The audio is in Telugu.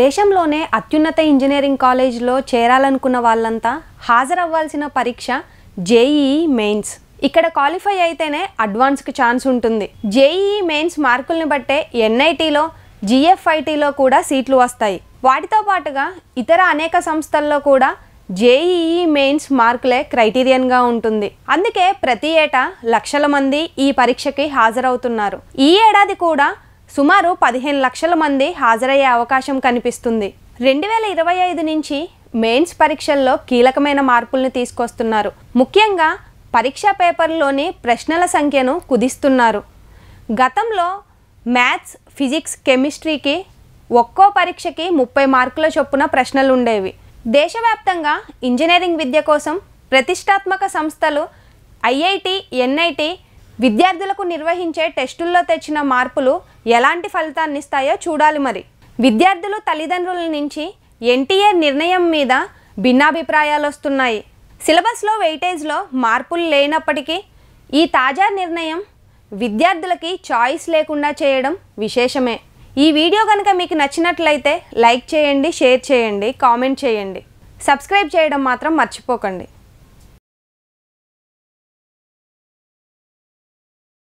దేశంలోనే అత్యున్నత ఇంజనీరింగ్ కాలేజ్లో చేరాలనుకున్న వాళ్ళంతా హాజరవ్వాల్సిన పరీక్ష జేఈఈ మెయిన్స్ ఇక్కడ క్వాలిఫై అయితేనే అడ్వాన్స్కి ఛాన్స్ ఉంటుంది జేఈఈ మెయిన్స్ మార్కుల్ని బట్టే ఎన్ఐటీలో జిఎఫ్ఐటీలో కూడా సీట్లు వస్తాయి వాటితో పాటుగా ఇతర అనేక సంస్థల్లో కూడా జేఈఈ మెయిన్స్ మార్కులే క్రైటీరియన్గా ఉంటుంది అందుకే ప్రతి ఏటా లక్షల మంది ఈ పరీక్షకి హాజరవుతున్నారు ఈ ఏడాది కూడా సుమారు పదిహేను లక్షల మంది హాజరయ్యే అవకాశం కనిపిస్తుంది రెండు వేల ఇరవై ఐదు నుంచి మెయిన్స్ పరీక్షల్లో కీలకమైన మార్పుల్ని తీసుకొస్తున్నారు ముఖ్యంగా పరీక్షా పేపర్లోని ప్రశ్నల సంఖ్యను కుదిస్తున్నారు గతంలో మ్యాథ్స్ ఫిజిక్స్ కెమిస్ట్రీకి ఒక్కో పరీక్షకి ముప్పై మార్కుల చొప్పున ప్రశ్నలు ఉండేవి దేశవ్యాప్తంగా ఇంజనీరింగ్ విద్య కోసం ప్రతిష్టాత్మక సంస్థలు ఐఐటి ఎన్ఐటి విద్యార్థులకు నిర్వహించే టెస్టుల్లో తెచ్చిన మార్పులు ఎలాంటి ఫలితాన్ని ఇస్తాయో చూడాలి మరి విద్యార్థులు తల్లిదండ్రుల నుంచి ఎన్టీఏ నిర్ణయం మీద భిన్నాభిప్రాయాలు వస్తున్నాయి సిలబస్లో వెయిటేజ్లో మార్పులు లేనప్పటికీ ఈ తాజా నిర్ణయం విద్యార్థులకి చాయిస్ లేకుండా చేయడం విశేషమే ఈ వీడియో కనుక మీకు నచ్చినట్లయితే లైక్ చేయండి షేర్ చేయండి కామెంట్ చేయండి సబ్స్క్రైబ్ చేయడం మాత్రం మర్చిపోకండి